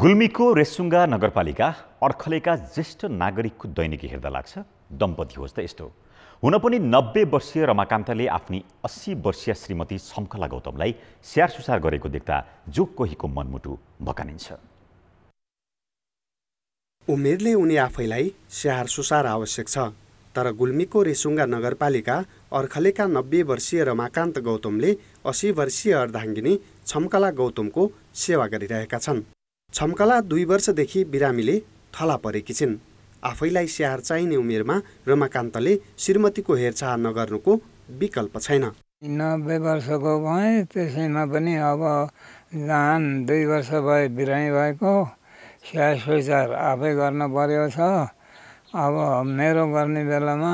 गुल्मीको रेसुङ्गा नगरपालिका अर्खलेका ज्येष्ठ नागरिकको दैनिकी हेर्दा लाग्छ दम्पति होस् त यस्तो हुन पनि नब्बे वर्षीय रमाकान्तले आफ्नी अस्सी वर्षीय श्रीमती शङ्खला गौतमलाई स्याहारसुसार गरेको देख्दा जो कोहीको मनमुटु भकानिन्छ उमेरले उनी आफैलाई स्याहार सुसार आवश्यक छ तर गुल्मीको रेसुङ्गा नगरपालिका अर्खलेका नब्बे वर्षीय रमाकान्त गौतमले अस्सी वर्षीय अर्धाङ्गिनी छम्कला गौतमको सेवा गरिरहेका छन् छम्कला दुई वर्षदेखि बिरामीले थला परेकी छिन् आफैलाई स्याहार चाहिने उमेरमा रमाकान्तले श्रीमतीको हेरचाह नगर्नुको विकल्प छैन नब्बे वर्षको भएँ त्यसैमा पनि अब जान दुई वर्ष भए बिरामी भएको स्याहार सुचार आफै गर्न परेको छ अब मेरो गर्ने बेलामा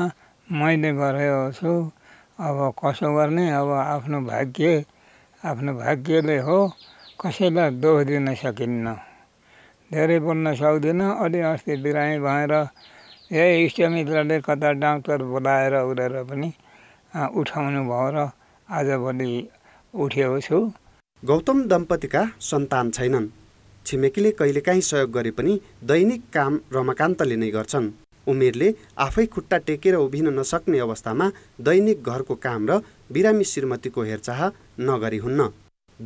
मैले गरेको छु अब कसो गर्ने अब आफ्नो भाग्य आफ्नो भाग्यले हो कसैलाई दोष दिन सकिन्न धेरै बोल्न सक्दिनँ अलि अस्ति बिरामी भएर यही इष्टमित्रले कता डाक्टर बोलाएर उडेर पनि उठाउनु भयो र आजभोलि उठेको छु गौतम दम्पतिका सन्तान छैनन् छिमेकीले कहिलेकाहीँ सहयोग गरे पनि दैनिक काम रमाकान्तले नै गर्छन् उमेरले आफै खुट्टा टेकेर उभिन नसक्ने अवस्थामा दैनिक घरको काम र बिरामी श्रीमतीको हेरचाह नगरी हुन्न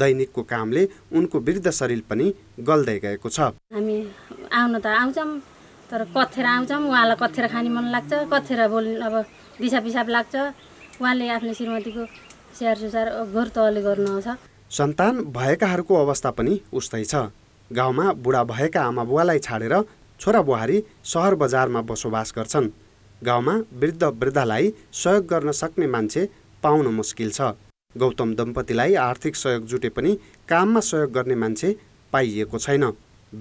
दैनिकको कामले उनको वृद्ध शरीर पनि गल्दै गएको छ हामी आउन त आउँछौँ तर कथेर आउँछौँ उहाँलाई कथेर खाने मन लाग्छ कथेर बोल्नु अब दिसा पिसाब लाग्छ उहाँले आफ्नो श्रीमतीको स्याहार सुसार घर तहले गर्नु आउँछ सन्तान भएकाहरूको अवस्था पनि उस्तै छ गाउँमा बुढा भएका आमा बुवालाई छाडेर छोरा बुहारी सहर बजारमा बसोबास गर्छन् गाउँमा वृद्ध वृद्धालाई सहयोग गर्न सक्ने मान्छे पाउन मुस्किल छ गौतम दम्पतिलाई आर्थिक सहयोग जुटे पनि काममा सहयोग गर्ने मान्छे पाइएको छैन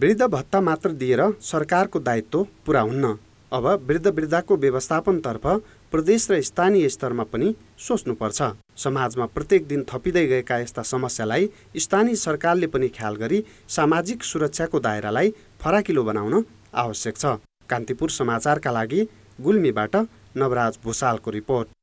वृद्ध भत्ता मात्र दिएर सरकारको दायित्व पुरा हुन्न अब वृद्ध वृद्धाको व्यवस्थापनतर्फ प्रदेश र स्थानीय स्तरमा पनि सोच्नुपर्छ समाजमा प्रत्येक दिन थपिँदै गएका यस्ता समस्यालाई स्थानीय सरकारले पनि ख्याल गरी सामाजिक सुरक्षाको दायरालाई फराकिलो बनाउन आवश्यक छ कान्तिपुर समाचारका लागि गुल्मीबाट नवराज भूषालको रिपोर्ट